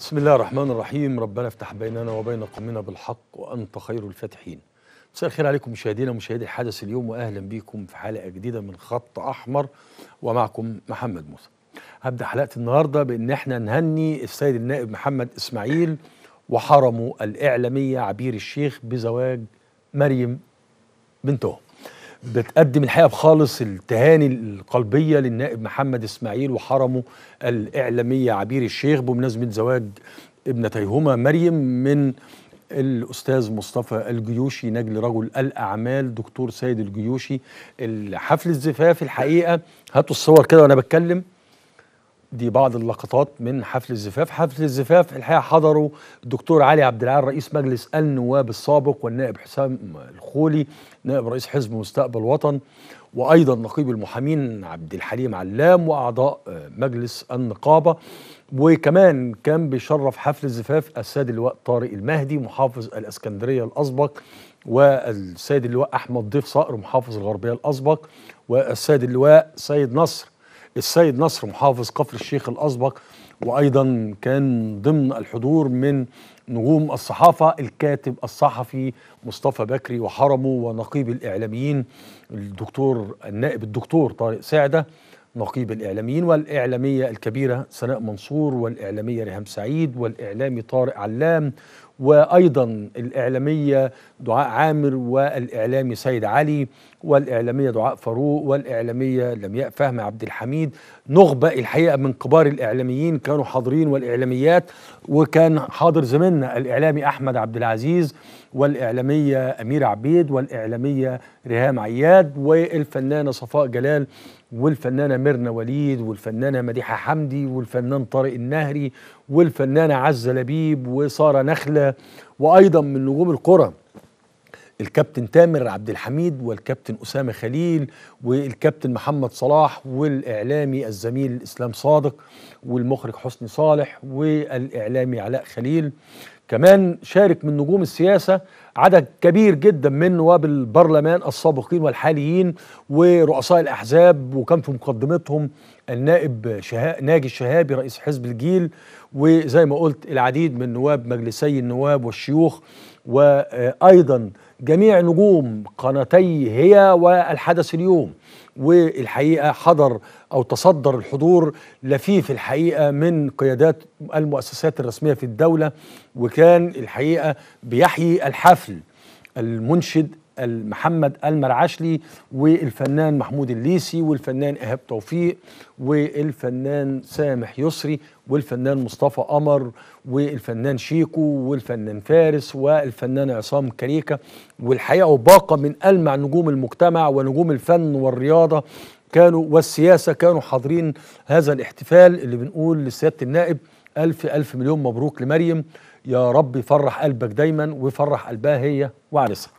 بسم الله الرحمن الرحيم ربنا افتح بيننا وبين قومنا بالحق وأنت خير الفاتحين مساء الخير عليكم مشاهدينا ومشاهدي الحدث اليوم وأهلا بكم في حلقة جديدة من خط أحمر ومعكم محمد موسى هبدأ حلقة النهاردة بأن احنا نهني السيد النائب محمد إسماعيل وحرمه الإعلامية عبير الشيخ بزواج مريم بنتهم بتقدم الحقيقه بخالص التهاني القلبيه للنائب محمد اسماعيل وحرمه الاعلاميه عبير الشيخ بمناسبه زواج ابنتيهما مريم من الاستاذ مصطفى الجيوشي نجل رجل الاعمال دكتور سيد الجيوشي حفل الزفاف الحقيقه هاتوا الصور كده وانا بتكلم دي بعض اللقطات من حفل الزفاف حفل الزفاف الحقيقه حضره الدكتور علي عبد العال رئيس مجلس النواب السابق والنائب حسام الخولي نائب رئيس حزب مستقبل وطن وايضا نقيب المحامين عبد الحليم علام واعضاء مجلس النقابه وكمان كان بيشرف حفل الزفاف السيد اللواء طارق المهدي محافظ الاسكندريه الاسبق والسيد اللواء احمد ضيف صقر محافظ الغربيه الاسبق والسيد اللواء سيد نصر السيد نصر محافظ كفر الشيخ الأسبق وأيضا كان ضمن الحضور من نجوم الصحافة الكاتب الصحفي مصطفى بكري وحرمه ونقيب الإعلاميين الدكتور النائب الدكتور طارق سعدة نقيب الإعلاميين والإعلامية الكبيرة سناء منصور والإعلامية ريهام سعيد والإعلامي طارق علام وايضا الاعلاميه دعاء عامر والاعلامي سيد علي والاعلاميه دعاء فاروق والاعلاميه لمياء فهم عبد الحميد نخبه الحقيقه من كبار الاعلاميين كانوا حاضرين والاعلاميات وكان حاضر زميلنا الاعلامي احمد عبد العزيز والاعلاميه اميره عبيد والاعلاميه ريهام عياد والفنانه صفاء جلال والفنانه ميرنا وليد والفنانه مديحه حمدي والفنان طارق النهري والفنانه عزه لبيب وساره نخله وايضا من نجوم الكره الكابتن تامر عبد الحميد والكابتن أسامة خليل والكابتن محمد صلاح والإعلامي الزميل إسلام صادق والمخرج حسني صالح والإعلامي علاء خليل كمان شارك من نجوم السياسة عدد كبير جدا من نواب البرلمان السابقين والحاليين ورؤساء الأحزاب وكان في مقدمتهم النائب شها... ناجي الشهابي رئيس حزب الجيل وزي ما قلت العديد من نواب مجلسي النواب والشيوخ وايضا جميع نجوم قناتي هي والحدث اليوم والحقيقه حضر او تصدر الحضور لفيف الحقيقه من قيادات المؤسسات الرسميه في الدوله وكان الحقيقه بيحيي الحفل المنشد محمد المرعشلي والفنان محمود الليسي والفنان إيهاب توفيق والفنان سامح يسري والفنان مصطفى قمر والفنان شيكو والفنان فارس والفنان عصام كريكة والحقيقة وباقة من ألمع نجوم المجتمع ونجوم الفن والرياضة كانوا والسياسة كانوا حاضرين هذا الاحتفال اللي بنقول لسيادة النائب ألف ألف مليون مبروك لمريم يا رب يفرح قلبك دايما ويفرح قلبها هي وعريسها